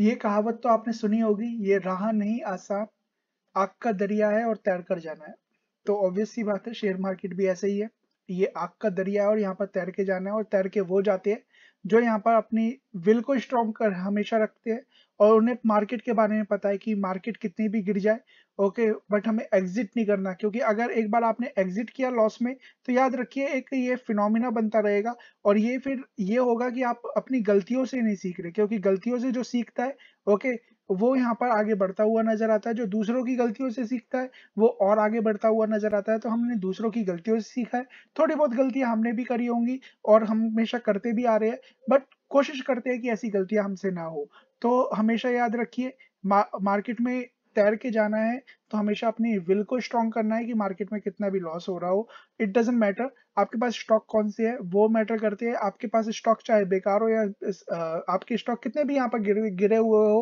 ये कहावत तो आपने सुनी होगी ये राह नहीं आसान आग का दरिया है और तैर कर जाना है तो ऑब्वियस सी बात है शेयर मार्केट भी ऐसे ही है ये आग का दरिया है और यहाँ पर तैर के जाना है और तैर के वो जाते हैं जो यहाँ पर अपनी विल को स्ट्रॉन्ग कर हमेशा रखते हैं और उन्हें मार्केट के बारे में पता है कि मार्केट कितनी भी गिर जाए ओके बट हमें एग्जिट नहीं करना क्योंकि अगर एक बार आपने एग्जिट किया लॉस में तो याद रखिए एक ये फिनोमिना बनता रहेगा और ये फिर ये होगा कि आप अपनी गलतियों से नहीं सीख रहे क्योंकि गलतियों से जो सीखता है ओके वो यहाँ पर आगे बढ़ता हुआ नजर आता है जो दूसरों की गलतियों से सीखता है वो और आगे बढ़ता हुआ नजर आता है तो हमने दूसरों की गलतियों से सीखा है थोड़ी बहुत गलतियां हमने भी करी होंगी और हम हमेशा करते भी आ रहे हैं बट कोशिश करते हैं कि ऐसी गलतियां हमसे ना हो तो हमेशा याद रखिए मा, मार्केट में तैर के जाना है तो हमेशा अपने विल को स्ट्रॉन्ग करना है कि मार्केट में कितना भी लॉस हो रहा हो इट डजेंट मैटर आपके पास स्टॉक कौन से है वो मैटर करते हैं आपके पास स्टॉक चाहे बेकार हो या आपके स्टॉक कितने भी यहाँ पर गिरे गिरे हुए हो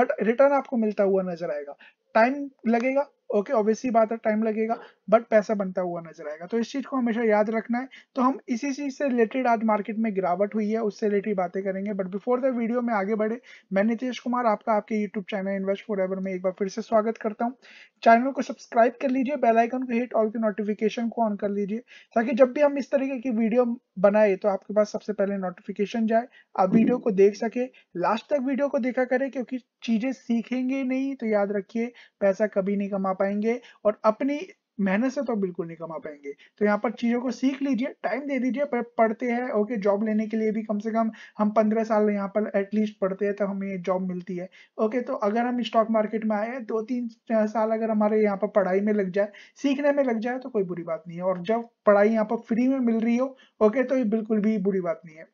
बट रिटर्न आपको मिलता हुआ नजर आएगा टाइम लगेगा ओके ऑब्वियसली बात है टाइम लगेगा बट पैसा बनता हुआ नजर आएगा तो इस चीज को हमेशा याद रखना है तो हम इसी चीज से रिलेटेड आज मार्केट में गिरावट हुई है उससे रिलेटेड बातें करेंगे बट बिफोर द वीडियो में आगे बढ़े मैं नीतीश कुमार आपका आपके यूट्यूब चैनल इन्वेस्ट फॉर में एक बार फिर से स्वागत करता हूँ चैनल को सब्सक्राइब कर लीजिए बेलाइकन को हिट और नोटिफिकेशन को ऑन कर लीजिए ताकि जब भी हम इस तरीके की वीडियो बनाए तो आपके पास सबसे पहले नोटिफिकेशन जाए आप वीडियो को देख सके लास्ट तक वीडियो को देखा करें क्योंकि चीजें सीखेंगे नहीं तो याद रखिए पैसा कभी नहीं कमा पाएंगे और अपनी मेहनत से तो बिल्कुल नहीं कमा पाएंगे तो यहाँ पर चीज़ों को सीख लीजिए टाइम दे दीजिए पढ़ते हैं ओके जॉब लेने के लिए भी कम से कम हम पंद्रह साल यहाँ पर एटलीस्ट पढ़ते हैं तब हमें जॉब मिलती है ओके तो अगर हम स्टॉक मार्केट में आए दो तीन साल अगर हमारे यहाँ पर पढ़ाई में लग जाए सीखने में लग जाए तो कोई बुरी बात नहीं है और जब पढ़ाई यहाँ पर फ्री में मिल रही हो ओके तो ये बिल्कुल भी बुरी बात नहीं है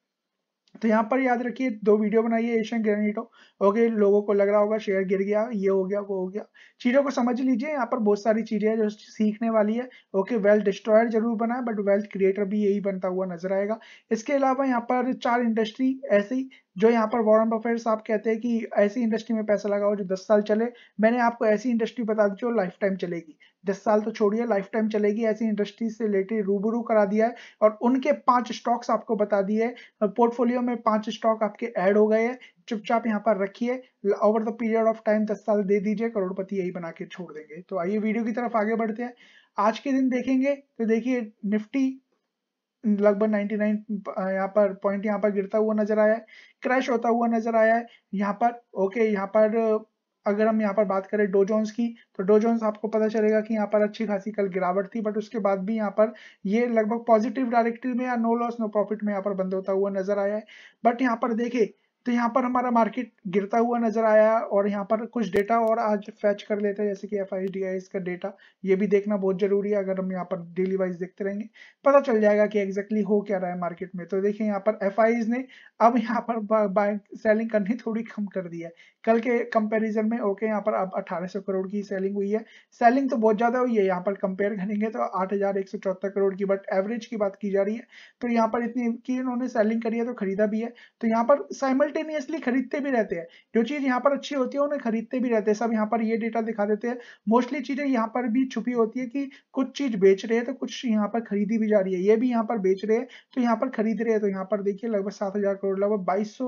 तो यहाँ पर याद रखिए दो वीडियो बनाइए एशियन ग्रेनिटो ओके लोगों को लग रहा होगा शेयर गिर गया ये हो गया वो हो गया चीज़ों को समझ लीजिए यहाँ पर बहुत सारी चीज़ें हैं जो सीखने वाली है ओके वेल्थ डिस्ट्रॉयर जरूर बना है बट वेल्थ क्रिएटर भी यही बनता हुआ नजर आएगा इसके अलावा यहाँ पर चार इंडस्ट्री ऐसी जो यहाँ पर वॉरन बफेट साहब कहते हैं कि ऐसी इंडस्ट्री में पैसा लगाओ जो दस साल चले मैंने आपको ऐसी इंडस्ट्री बता दी जो लाइफ टाइम चलेगी दस साल तो छोड़िए लाइफ टाइम चलेगी ऐसी इंडस्ट्री से रिलेटेड रूबरू करा दिया है और उनके पांच स्टॉक्स आपको बता दिए पोर्टफोलियो में पांच स्टॉक आपके ऐड हो गए हैं चुपचाप यहाँ पर रखिए over the period of time दस साल दे दीजिए करोड़पति यही बना के छोड़ देंगे तो आइए वीडियो की तरफ आगे बढ़ते हैं आज के दिन देखेंगे तो देखिए निफ्टी लगभग 99 यहाँ पर पॉइंट यहाँ पर गिरता हुआ नजर आया है क्रैश होता हुआ नजर आया है यहाँ पर ओके यहाँ पर अगर हम यहाँ पर बात करें डोजोन्स की तो डोजोन्स आपको पता चलेगा कि यहाँ पर अच्छी खासी कल गिरावट थी बट उसके बाद भी यहाँ पर ये लगभग पॉजिटिव डायरेक्टरी में या नो लॉस नो प्रॉफिट में यहाँ पर बंद होता हुआ नजर आया है बट यहाँ पर देखे तो यहाँ पर हमारा मार्केट गिरता हुआ नजर आया और यहाँ पर कुछ डेटा और आज फैच कर लेते हैं जैसे कि एफ आई का डेटा ये भी देखना बहुत जरूरी है अगर हम यहाँ पर डेली वाइज देखते रहेंगे पता चल जाएगा कि एग्जैक्टली हो क्या रहा है मार्केट में तो देखिए यहाँ पर एफ ने अब यहाँ पर बाइंग सेलिंग करनी थोड़ी कम कर दी है कल के कंपैरिजन में ओके यहाँ पर अब 1800 करोड़ की सेलिंग हुई है सेलिंग तो बहुत ज़्यादा हुई है यहाँ पर कंपेयर करेंगे तो आठ करोड़ की बट एवरेज की बात की जा रही है तो यहाँ पर इतनी की इन्होंने सेलिंग करी है तो खरीदा भी है तो यहाँ पर साइमल्टेनियसली खरीदते भी रहते हैं जो चीज़ यहाँ पर अच्छी होती है उन्हें खरीदते भी रहते हैं सब यहाँ पर ये डेटा दिखा देते हैं मोस्टली चीज़ें यहाँ पर भी छुपी होती है कि कुछ चीज़ बेच रहे हैं तो कुछ यहाँ पर खरीदी भी जा रही है ये भी यहाँ पर बेच रहे हैं तो यहाँ पर खरीद रहे हैं तो यहाँ पर देखिए लगभग सात करोड़ लगभग बाईस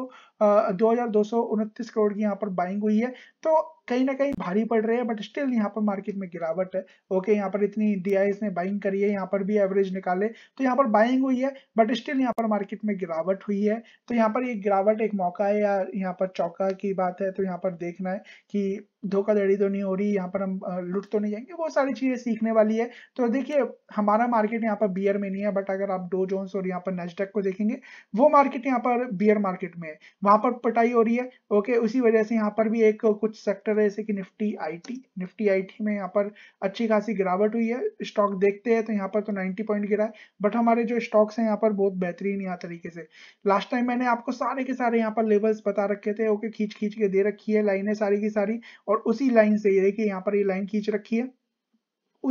दो हजार दो सौ उनतीस करोड़ की यहाँ पर बाइंग हुई है तो कहीं ना कहीं भारी पड़ रहे हैं बट स्टिल यहाँ पर मार्केट में गिरावट है ओके यहाँ पर इतनी डी ने बाइंग करी है यहाँ पर भी एवरेज निकाले तो यहाँ पर बाइंग हुई है बट स्टिल यहाँ पर मार्केट में गिरावट हुई है तो यहाँ पर ये गिरावट एक मौका है या यहाँ पर चौका की बात है तो यहाँ पर देखना है कि धोखाधड़ी तो नहीं हो रही यहाँ पर हम लुट तो नहीं जाएंगे वो सारी चीजें सीखने वाली है तो देखिए हमारा मार्केट यहाँ पर बियर में नहीं है बट अगर आप डो जोन्स और यहाँ पर नेस्डेक को देखेंगे वो मार्केट यहाँ पर बियर मार्केट में है वहां पर पटाई हो रही है ओके उसी वजह से यहाँ पर भी एक कुछ सेक्टर वजह से कि निफ्टी आईटी निफ्टी आईटी में यहाँ पर अच्छी खासी गिरावट हुई है स्टॉक देखते हैं तो यहाँ पर तो 90 पॉइंट गिरा है बट हमारे जो स्टॉक्स हैं यहाँ पर बहुत बेहतरीन यहाँ तरीके से लास्ट टाइम मैंने आपको सारे के सारे यहाँ पर लेवल्स बता रखे थे ओके खींच खींच के दे रखी है लाइने सारी की सारी और उसी लाइन से ये देखिए यहाँ पर ये लाइन खींच रखी है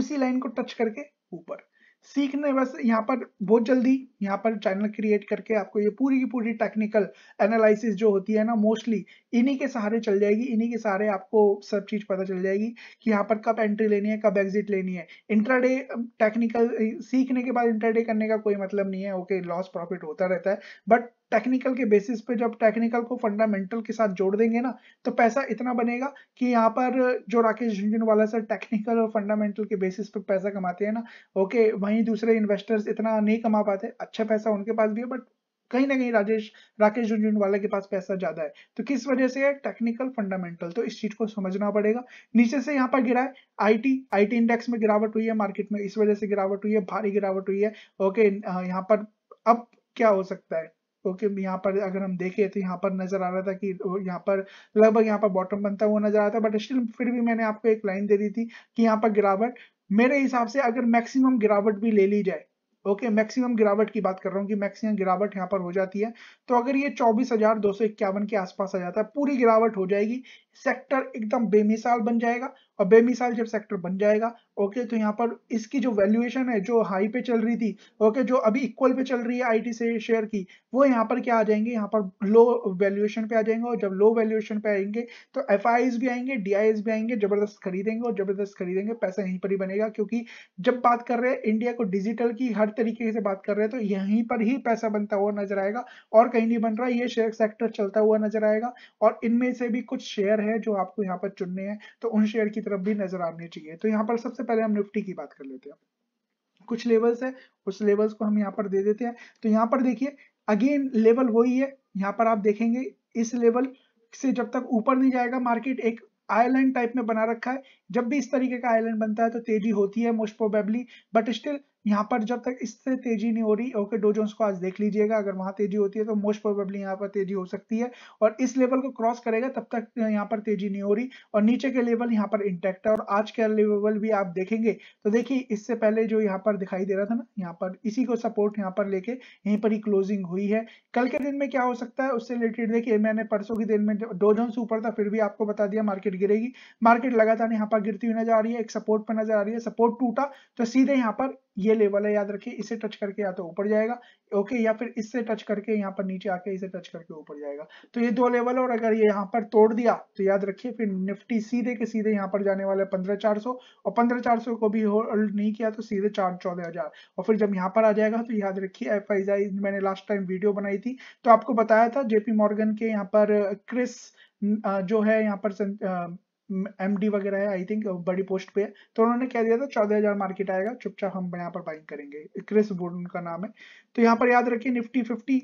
उसी लाइन को टच करके ऊपर सीखने बस यहाँ पर बहुत जल्दी यहाँ पर चैनल क्रिएट करके आपको ये पूरी की पूरी टेक्निकल एनालिसिस जो होती है ना मोस्टली इन्हीं के सहारे चल जाएगी इन्हीं के सहारे आपको सब चीज पता चल जाएगी कि यहाँ पर कब एंट्री लेनी है कब एग्जिट लेनी है इंट्राडे टेक्निकल सीखने के बाद इंट्राडे करने का कोई मतलब नहीं है ओके लॉस प्रॉफिट होता रहता है बट टेक्निकल के बेसिस पे जब टेक्निकल को फंडामेंटल के साथ जोड़ देंगे ना तो पैसा इतना बनेगा कि यहाँ पर जो राकेश झुंझुनवाला सर टेक्निकल और फंडामेंटल के बेसिस पे पैसा कमाते हैं ना ओके वहीं दूसरे इन्वेस्टर्स इतना नहीं कमा पाते अच्छा पैसा उनके पास भी है बट कहीं ना कहीं राजेश राकेश झुंझुनवाला के पास पैसा ज्यादा है तो किस वजह से है टेक्निकल फंडामेंटल तो इस चीज को समझना पड़ेगा नीचे से यहाँ पर गिरा है आईटी आईटी इंडेक्स में गिरावट हुई है मार्केट में इस वजह से गिरावट हुई है भारी गिरावट हुई है ओके यहाँ पर अब क्या हो सकता है क्योंकि तो यहाँ पर अगर हम देखें तो यहाँ पर नजर आ रहा था कि यहाँ पर लगभग यहाँ पर बॉटम बनता हुआ नजर आ रहा था बट स्टिल फिर भी मैंने आपको एक लाइन दे दी थी कि यहाँ पर गिरावट मेरे हिसाब से अगर मैक्सिमम गिरावट भी ले ली जाए ओके okay, मैक्सिमम गिरावट की बात कर रहा हूँ कि मैक्सिमम गिरावट यहाँ पर हो जाती है तो अगर ये चौबीस हजार दो सौ इक्यावन के आसपास आ जाता है पूरी गिरावट हो जाएगी सेक्टर एकदम बेमिसाल बन जाएगा और बेमिसाल जब सेक्टर बन जाएगा ओके तो यहाँ पर इसकी जो वैल्यूएशन है जो हाई पे चल रही थी ओके जो अभी इक्वल पे चल रही है आईटी से शेयर की वो यहाँ पर क्या आ जाएंगे यहाँ पर लो वैल्यूएशन पे आ जाएंगे और जब लो वैल्यूएशन पे आएंगे तो एफ भी आएंगे डी भी आएंगे जबरदस्त खरीदेंगे और जबरदस्त खरीदेंगे पैसा यहीं पर ही बनेगा क्योंकि जब बात कर रहे हैं इंडिया को डिजिटल की हर तरीके से बात कर रहे हैं तो यहीं पर ही पैसा बनता हुआ नजर आएगा और कहीं नहीं बन रहा ये शेयर सेक्टर चलता हुआ नजर आएगा और इनमें से भी कुछ शेयर है जो आपको यहाँ पर चुनने हैं तो उन शेयर की तरफ भी नजर आनी चाहिए तो यहाँ पर सबसे पहले हम निफ्टी की बात कर लेते हैं कुछ लेवल्स है उस लेवल्स को हम यहाँ पर दे देते हैं तो यहाँ पर देखिए अगेन लेवल वही है यहाँ पर आप देखेंगे इस लेवल से जब तक ऊपर नहीं जाएगा मार्केट एक आइलैंड टाइप में बना रखा है जब भी इस तरीके का आइलैंड बनता है तो तेजी होती है मोस्ट प्रोबेबली बट स्टिल यहाँ पर जब तक इससे तेजी नहीं हो रही ओके डोजोन्स को आज देख लीजिएगा अगर वहां तेजी होती है तो मोस्ट प्रोबेबली यहाँ पर तेजी हो सकती है और इस लेवल को क्रॉस करेगा तब तक यहाँ पर तेजी नहीं हो रही और नीचे के लेवल यहाँ पर इंटैक्ट है और आज के लेवल भी आप देखेंगे तो देखिए इससे पहले जो यहाँ पर दिखाई दे रहा था ना यहाँ पर इसी को सपोर्ट यहाँ पर लेके यहीं पर ही क्लोजिंग हुई है कल के दिन में क्या हो सकता है उससे रिलेटेड देखिए मैंने परसों के दिन में डोजोन्स ऊपर था फिर भी आपको बता दिया मार्केट गिरेगी मार्केट लगातार यहाँ पर गिरती हुई नजर आ रही है एक सपोर्ट पर नजर आ रही है सपोर्ट टूटा तो सीधे यहाँ पर ये लेवल है याद रखिए इसे टच करके या तो ऊपर जाएगा ओके या फिर इससे टच करके यहाँ पर नीचे आके इसे टच करके ऊपर जाएगा तो ये दो लेवल और अगर ये यहाँ पर तोड़ दिया तो याद रखिए फिर निफ्टी सीधे के सीधे यहाँ पर जाने वाला है पंद्रह चार सौ और पंद्रह चार सौ को भी होल्ड नहीं किया तो सीधे चार चौदह हजार और फिर जब यहाँ पर आ जाएगा तो याद रखिए एफ मैंने लास्ट टाइम वीडियो बनाई थी तो आपको बताया था जेपी मॉर्गन के यहाँ पर क्रिस जो है यहाँ पर एमडी वगैरह है आई थिंक बड़ी पोस्ट पे है तो उन्होंने कह दिया था चौदह हजार मार्केट आएगा चुपचाप हम यहाँ पर बाइंग करेंगे क्रिस वुड उनका नाम है तो यहाँ पर याद रखिए निफ्टी फिफ्टी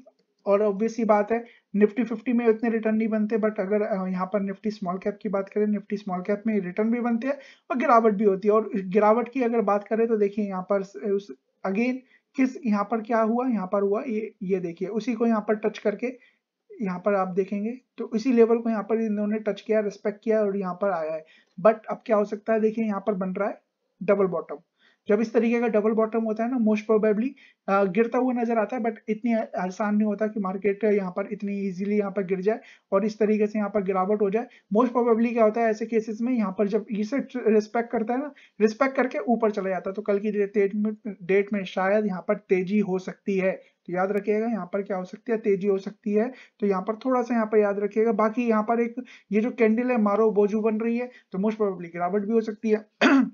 और ऑब्वियस ही बात है निफ्टी फिफ्टी में उतने रिटर्न नहीं बनते बट अगर यहाँ पर निफ्टी स्मॉल कैप की बात करें निफ्टी स्मॉल कैप में रिटर्न भी बनते हैं और गिरावट भी होती है और गिरावट की अगर बात करें तो देखिए यहाँ पर उस अगेन किस यहाँ पर क्या हुआ यहाँ पर हुआ ये ये देखिए उसी को यहाँ पर टच करके यहाँ पर आप देखेंगे तो इसी लेवल को यहाँ पर इन्होंने टच किया रिस्पेक्ट किया और यहाँ पर आया है बट अब क्या हो सकता है देखिए यहाँ पर बन रहा है डबल बॉटम जब इस तरीके का डबल बॉटम होता है ना मोस्ट प्रोबेबली गिरता हुआ नजर आता है बट इतनी आसान नहीं होता कि मार्केट यहाँ पर इतनी इजीली यहाँ पर गिर जाए और इस तरीके से यहाँ पर गिरावट हो जाए मोस्ट प्रोबेबली क्या होता है ऐसे केसेस में यहाँ पर जब इसे रिस्पेक्ट करता है ना रिस्पेक्ट करके ऊपर चला जाता है तो कल की डेट में डेट में शायद यहाँ पर तेजी हो सकती है तो याद रखिएगा यहाँ पर क्या हो सकती है तेजी हो सकती है तो यहाँ पर थोड़ा सा यहाँ पर याद रखिएगा बाकी यहाँ पर एक ये जो कैंडल है मारो बोजू बन रही है तो मोस्ट प्रोबेबली गिरावट भी हो सकती है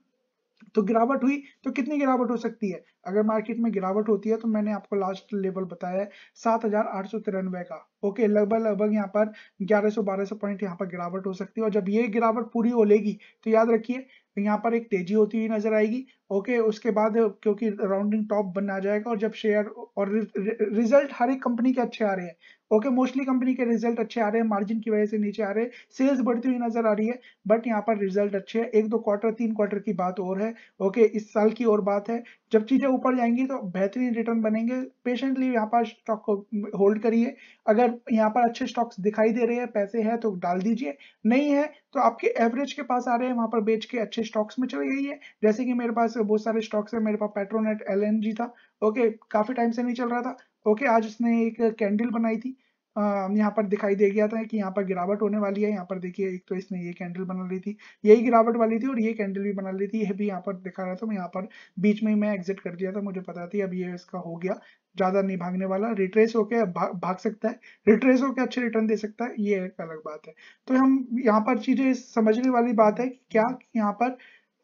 तो गिरावट हुई तो कितनी गिरावट हो सकती है अगर मार्केट में गिरावट होती है तो मैंने आपको लास्ट लेवल बताया सात हजार आठ सौ तिरानवे का ओके लगभग लगभग यहाँ पर ग्यारह सौ बारह सौ पॉइंट यहाँ पर गिरावट हो सकती है और जब ये गिरावट पूरी हो लेगी तो याद रखिए यहाँ पर एक तेजी होती हुई नजर आएगी ओके okay, उसके बाद क्योंकि राउंडिंग टॉप बन आ जाएगा और जब शेयर और रिजल्ट हर एक कंपनी के अच्छे आ रहे हैं ओके मोस्टली कंपनी के रिजल्ट अच्छे आ रहे हैं मार्जिन की वजह से नीचे आ रहे हैं सेल्स बढ़ती हुई नजर आ रही है बट यहाँ पर रिजल्ट अच्छे हैं एक दो क्वार्टर तीन क्वार्टर की बात और है ओके okay, इस साल की और बात है जब चीजें ऊपर जाएंगी तो बेहतरीन रिटर्न बनेंगे पेशेंटली यहाँ पर स्टॉक को होल्ड करिए अगर यहाँ पर अच्छे स्टॉक्स दिखाई दे रहे हैं पैसे है तो डाल दीजिए नहीं है तो आपके एवरेज के पास आ रहे हैं वहां पर बेच के अच्छे स्टॉक्स में चले जाइए जैसे कि मेरे पास है बहुत सारे स्टॉक्स है मेरे पास पेट्रोनेट एल था ओके काफी टाइम से नहीं चल रहा था ओके आज उसने एक कैंडल बनाई थी यहाँ पर दिखाई दे गया था कि यहाँ पर गिरावट होने वाली है यहाँ पर देखिए एक तो इसने ये कैंडल बना ली थी यही गिरावट वाली थी और ये कैंडल भी बना ली थी ये भी यहाँ पर दिखा रहा था मैं यहाँ पर बीच में ही मैं एग्जिट कर दिया था मुझे पता थी अब ये इसका हो गया ज्यादा नहीं भागने वाला रिट्रेस होके भा, भाग सकता है रिट्रेस होके अच्छे रिटर्न दे सकता है ये एक अलग बात है तो हम यहाँ पर चीजें समझने वाली बात है कि क्या यहाँ पर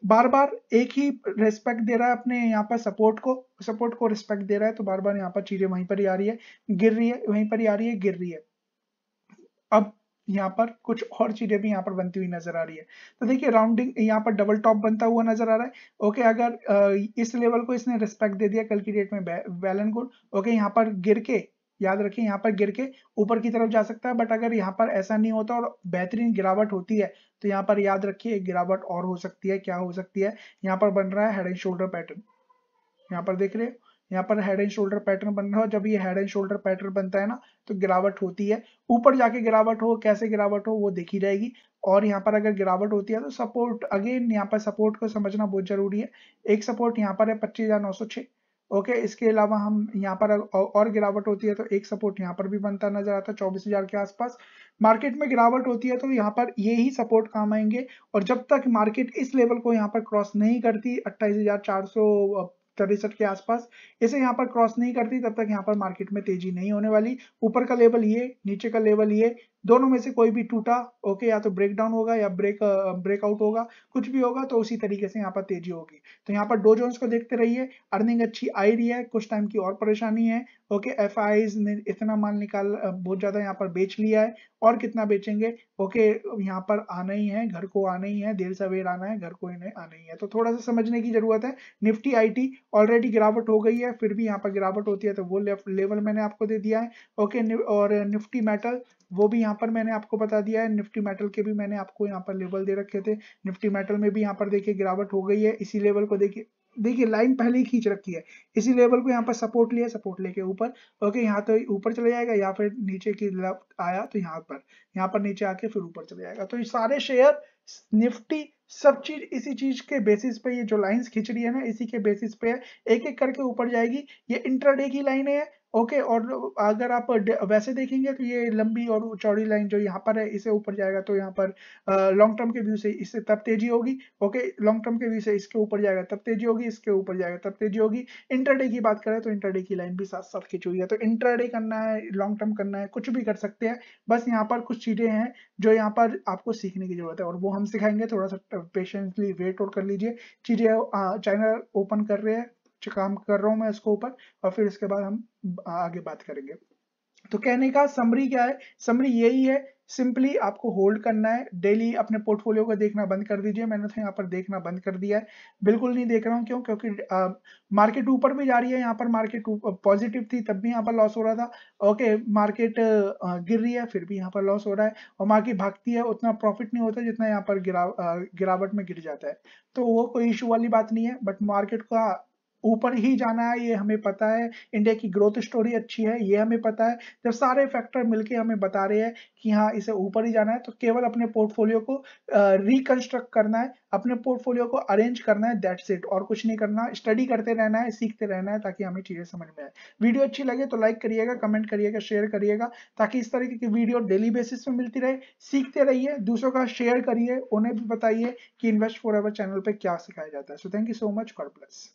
बार बार एक ही रेस्पेक्ट दे रहा है अपने यहाँ पर सपोर्ट को सपोर्ट को रिस्पेक्ट दे रहा है तो बार बार यहाँ पर चीजें वहीं पर ही आ रही है गिर रही है वहीं पर ही आ रही है गिर रही है अब यहाँ पर कुछ और चीजें भी यहाँ पर बनती हुई नजर आ रही है तो देखिए राउंडिंग यहाँ पर डबल टॉप बनता हुआ नजर आ रहा है ओके अगर इस लेवल को इसने रिस्पेक्ट दे दिया कल की डेट में वेल एंड गुड ओके यहाँ पर गिर के याद रखें यहाँ पर गिर के ऊपर की तरफ जा सकता है बट अगर यहाँ पर ऐसा नहीं होता और बेहतरीन गिरावट होती है तो यहाँ पर याद रखिए एक गिरावट और हो सकती है क्या हो सकती है यहाँ पर बन रहा है हेड एंड शोल्डर पैटर्न यहाँ पर देख रहे हो यहाँ पर हेड एंड शोल्डर पैटर्न बन रहा हो जब ये हेड एंड शोल्डर पैटर्न बनता है ना तो गिरावट होती है ऊपर जाके गिरावट हो कैसे गिरावट हो वो देखी रहेगी और यहाँ पर अगर गिरावट होती है तो सपोर्ट अगेन यहाँ पर सपोर्ट को समझना बहुत जरूरी है एक सपोर्ट यहाँ पर है पच्चीस हजार नौ सौ छह ओके इसके अलावा हम यहाँ पर और गिरावट होती है तो एक सपोर्ट यहाँ पर भी बनता नजर आता है चौबीस हजार के आसपास मार्केट में गिरावट होती है तो यहाँ पर ये ही सपोर्ट काम आएंगे और जब तक मार्केट इस लेवल को यहाँ पर क्रॉस नहीं करती अट्ठाईस हजार चार सौ तिरसठ के आसपास इसे यहाँ पर क्रॉस नहीं करती तब तक यहाँ पर मार्केट में तेजी नहीं होने वाली ऊपर का लेवल ये नीचे का लेवल ये दोनों में से कोई भी टूटा ओके या तो ब्रेक डाउन होगा या ब्रेक ब्रेकआउट uh, होगा कुछ भी होगा तो उसी तरीके से यहाँ पर तेजी होगी तो यहाँ पर डो जोन्स को देखते रहिए अर्निंग अच्छी आई रही है कुछ टाइम की और परेशानी है ओके एफ ने इतना माल निकाल uh, बहुत ज़्यादा यहाँ पर बेच लिया है और कितना बेचेंगे ओके यहाँ पर आना ही है घर को आना ही है देर सवेर आना है घर को इन्हें आना ही है तो थोड़ा सा समझने की जरूरत है निफ्टी आई ऑलरेडी गिरावट हो गई है फिर भी यहाँ पर गिरावट होती है तो वो लेवल मैंने आपको दे दिया है ओके और निफ्टी मेटल वो भी यहाँ पर मैंने आपको बता दिया है निफ्टी मेटल के भी मैंने आपको यहाँ पर लेवल दे रखे थे निफ्टी मेटल में भी यहाँ पर देखिए गिरावट हो गई है इसी लेवल को देखिए देखिए लाइन पहले ही खींच रखी है इसी लेवल को यहाँ पर सपोर्ट लिया सपोर्ट लेके ऊपर ओके यहाँ तो ऊपर चले जाएगा या फिर नीचे की लेफ्ट आया तो यहाँ पर यहाँ पर नीचे आके फिर ऊपर चले जाएगा तो ये सारे शेयर निफ्टी सब चीज इसी चीज के बेसिस पे ये जो लाइंस खींच रही है ना इसी के बेसिस पे है एक एक करके ऊपर जाएगी ये इंटरडे की लाइन है ओके और अगर आप वैसे देखेंगे तो ये लंबी और चौड़ी लाइन जो यहाँ पर है इसे ऊपर जाएगा तो यहाँ पर लॉन्ग टर्म के व्यू से इससे तब तेजी होगी ओके लॉन्ग टर्म के व्यू से इसके ऊपर जाएगा तब तेजी होगी इसके ऊपर जाएगा तब तेजी होगी इंटरडे की बात करें तो इंटरडे की लाइन भी साथ साथ खींच हुई है तो इंटरडे करना है लॉन्ग टर्म करना है कुछ भी कर सकते हैं बस यहाँ पर कुछ चीज़ें हैं जो यहाँ पर आपको सीखने की जरूरत है और वो हम सिखाएंगे थोड़ा सा पेशेंटली वेट और कर लीजिए चीज़ें चैनल ओपन कर रहे हैं जो काम कर रहा हूँ मैं इसको ऊपर और फिर इसके बाद हम आगे बात करेंगे तो कहने का समरी क्या है समरी यही है सिंपली आपको होल्ड करना है डेली अपने पोर्टफोलियो को देखना बंद कर दीजिए मैंने तो यहाँ पर देखना बंद कर दिया है बिल्कुल नहीं देख रहा हूँ क्यों क्योंकि मार्केट ऊपर भी जा रही है यहाँ पर मार्केट पॉजिटिव थी तब भी यहाँ पर लॉस हो रहा था ओके मार्केट गिर रही है फिर भी यहाँ पर लॉस हो रहा है और मार्केट भागती है उतना प्रॉफिट नहीं होता जितना यहाँ पर गिरा, गिरावट में गिर जाता है तो वो कोई इशू वाली बात नहीं है बट मार्केट का ऊपर ही जाना है ये हमें पता है इंडिया की ग्रोथ स्टोरी अच्छी है ये हमें पता है जब सारे फैक्टर मिलके हमें बता रहे हैं कि हाँ इसे ऊपर ही जाना है तो केवल अपने पोर्टफोलियो को रिकंस्ट्रक्ट करना है अपने पोर्टफोलियो को अरेंज करना है दैट्स इट और कुछ नहीं करना स्टडी करते रहना है सीखते रहना है ताकि हमें चीज़ें समझ में आए वीडियो अच्छी लगे तो लाइक करिएगा कमेंट करिएगा शेयर करिएगा ताकि इस तरीके की वीडियो डेली बेसिस पे मिलती रहे सीखते रहिए दूसरों का शेयर करिए उन्हें भी बताइए कि इन्वेस्ट फॉर चैनल पर क्या सिखाया जाता है so thank you so much for plus